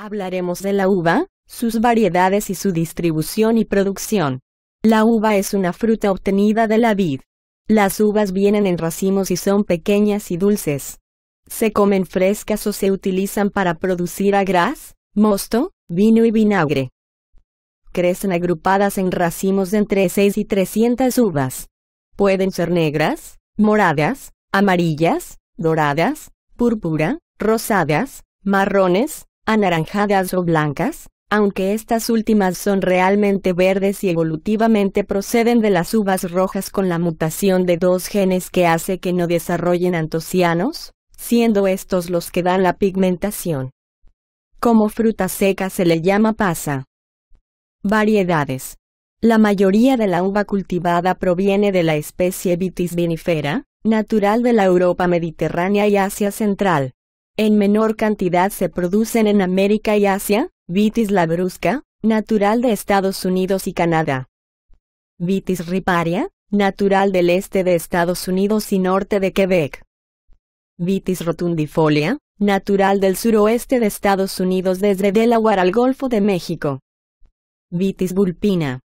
Hablaremos de la uva, sus variedades y su distribución y producción. La uva es una fruta obtenida de la vid. Las uvas vienen en racimos y son pequeñas y dulces. Se comen frescas o se utilizan para producir agraz, mosto, vino y vinagre. Crecen agrupadas en racimos de entre 6 y 300 uvas. Pueden ser negras, moradas, amarillas, doradas, púrpura, rosadas, marrones, anaranjadas o blancas, aunque estas últimas son realmente verdes y evolutivamente proceden de las uvas rojas con la mutación de dos genes que hace que no desarrollen antocianos, siendo estos los que dan la pigmentación. Como fruta seca se le llama pasa. Variedades. La mayoría de la uva cultivada proviene de la especie Vitis vinifera, natural de la Europa mediterránea y Asia central en menor cantidad se producen en América y Asia, Vitis labrusca, natural de Estados Unidos y Canadá. Vitis riparia, natural del este de Estados Unidos y norte de Quebec. Vitis rotundifolia, natural del suroeste de Estados Unidos desde Delaware al Golfo de México. Vitis vulpina.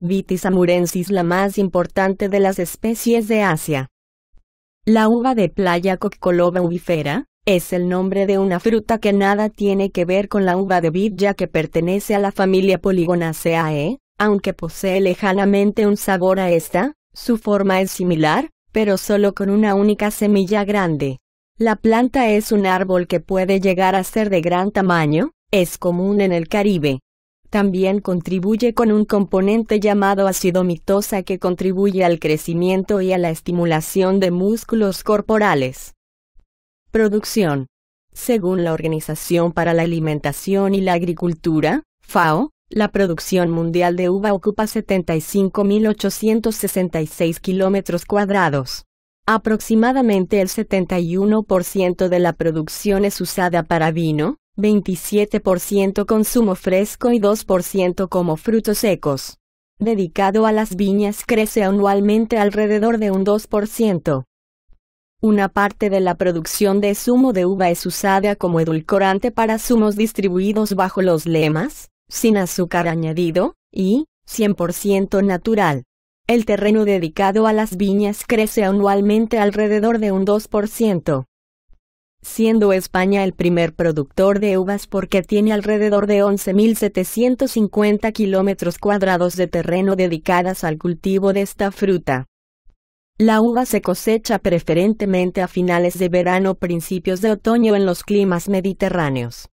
Vitis amurensis la más importante de las especies de Asia. La uva de playa Coccoloba ubifera, es el nombre de una fruta que nada tiene que ver con la uva de vid ya que pertenece a la familia Polygonaceae, ¿eh? aunque posee lejanamente un sabor a esta, su forma es similar, pero solo con una única semilla grande. La planta es un árbol que puede llegar a ser de gran tamaño, es común en el Caribe. También contribuye con un componente llamado ácido mitosa que contribuye al crecimiento y a la estimulación de músculos corporales. Producción. Según la Organización para la Alimentación y la Agricultura, FAO, la producción mundial de uva ocupa 75.866 kilómetros cuadrados. Aproximadamente el 71% de la producción es usada para vino, 27% consumo fresco y 2% como frutos secos. Dedicado a las viñas crece anualmente alrededor de un 2%. Una parte de la producción de zumo de uva es usada como edulcorante para zumos distribuidos bajo los lemas, sin azúcar añadido, y 100% natural. El terreno dedicado a las viñas crece anualmente alrededor de un 2%, siendo España el primer productor de uvas porque tiene alrededor de 11.750 kilómetros cuadrados de terreno dedicadas al cultivo de esta fruta. La uva se cosecha preferentemente a finales de verano o principios de otoño en los climas mediterráneos.